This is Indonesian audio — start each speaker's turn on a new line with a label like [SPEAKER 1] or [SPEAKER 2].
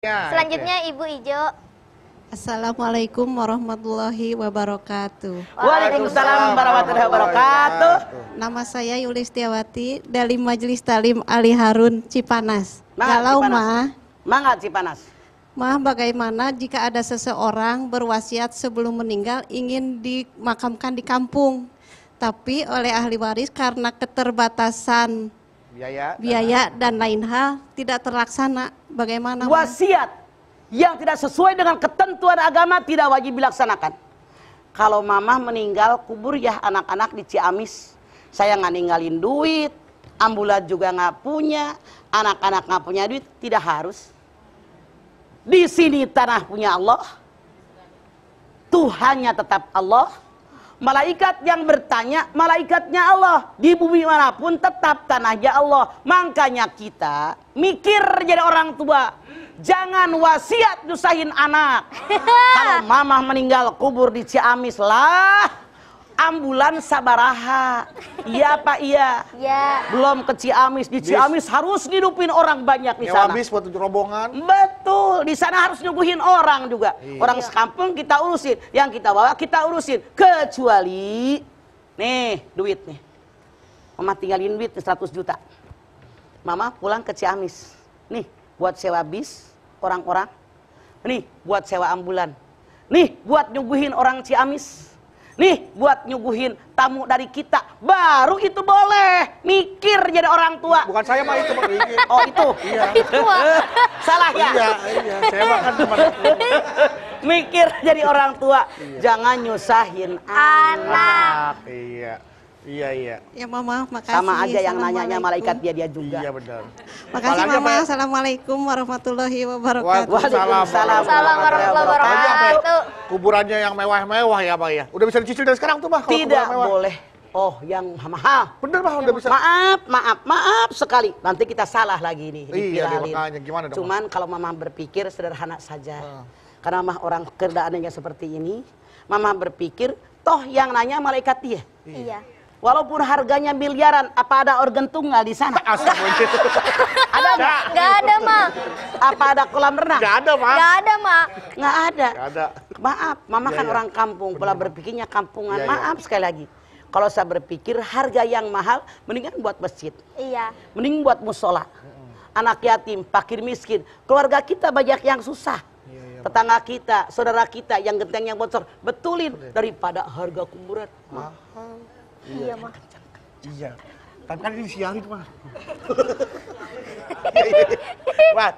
[SPEAKER 1] Ya, Selanjutnya Ibu Ijo. Assalamualaikum warahmatullahi wabarakatuh. Waalaikumsalam warahmatullahi wabarakatuh. Nama saya Yuli Setiawati dari Majelis Talim Ali Harun Cipanas. Mangat Kalau mah Mangat Cipanas. Mah bagaimana jika ada seseorang berwasiat sebelum meninggal ingin dimakamkan di kampung tapi oleh ahli waris karena keterbatasan biaya, biaya dan, lain hal tidak terlaksana. Bagaimana? Wasiat yang tidak sesuai dengan ketentuan agama tidak wajib dilaksanakan. Kalau mamah meninggal kubur ya anak-anak di Ciamis. Saya nggak ninggalin duit, ambulat juga nggak punya, anak-anak nggak punya duit, tidak harus. Di sini tanah punya Allah, Tuhannya tetap Allah, Malaikat yang bertanya, malaikatnya Allah. Di bumi manapun tetap tanahnya Allah. Makanya kita mikir jadi orang tua. Jangan wasiat nyusahin anak. Kalau mamah meninggal kubur di Ciamis lah ambulan sabaraha. Iya Pak iya. Iya. Belum ke Ciamis, di Ciamis Bis. harus ngidupin orang banyak di sana. habis buat rombongan. Betul, di sana harus nyuguhin orang juga. Iya. Orang iya. sekampung kita urusin, yang kita bawa kita urusin. Kecuali nih duit nih. Mama tinggalin duit 100 juta. Mama pulang ke Ciamis. Nih, buat sewa bis orang-orang. Nih, buat sewa ambulan. Nih, buat nyuguhin orang Ciamis. Nih buat nyuguhin tamu dari kita baru itu boleh mikir jadi orang tua. Bukan saya mah itu mikir. Oh itu. Iya. Salah ya. Iya, iya. Saya makan teman. mikir jadi orang tua, iya. jangan nyusahin anak. Iya. Iya iya. Ya mama makasih. Sama aja yang nanyanya malaikat dia dia juga. Iya benar. Makasih mama. Ya? Assalamualaikum warahmatullahi wabarakatuh. Waalaikumsalam. Waalaikumsalam warahmatullahi wabarakatuh. Kuburannya yang mewah-mewah ya, Pak ya. Udah bisa dicicil dari sekarang tuh, Pak. Tidak mewah. boleh. Oh, yang mahal. Bener mah udah bisa. Maaf, maaf, maaf sekali. Nanti kita salah lagi nih. Iya, iya gimana dong? Cuman kalau mama berpikir sederhana saja. Uh. Karena mah orang kerdaannya seperti ini, mama berpikir toh yang nanya malaikat dia. Iya. iya. Walaupun harganya miliaran, apa ada organ tunggal di sana? Asal ada nggak? Nggak ada, Ma. Apa ada kolam renang? Nggak ada, Ma. Nggak ada, Ma. Gak ada. Gak ada. Maaf, Mama ya, kan ya. orang kampung, Pula berpikirnya kampungan. Ya, Maaf ya. sekali lagi. Kalau saya berpikir harga yang mahal, mendingan buat masjid. Iya. Mending buat musola. Anak yatim, pakir miskin, keluarga kita banyak yang susah iya, iya, tetangga kita, saudara kita yang gentengnya bocor, betulin daripada harga kuburan. Mahal. Iya, mah. Iya. Tapi iya. iya. kan, kan ini siang itu, mah. Wat.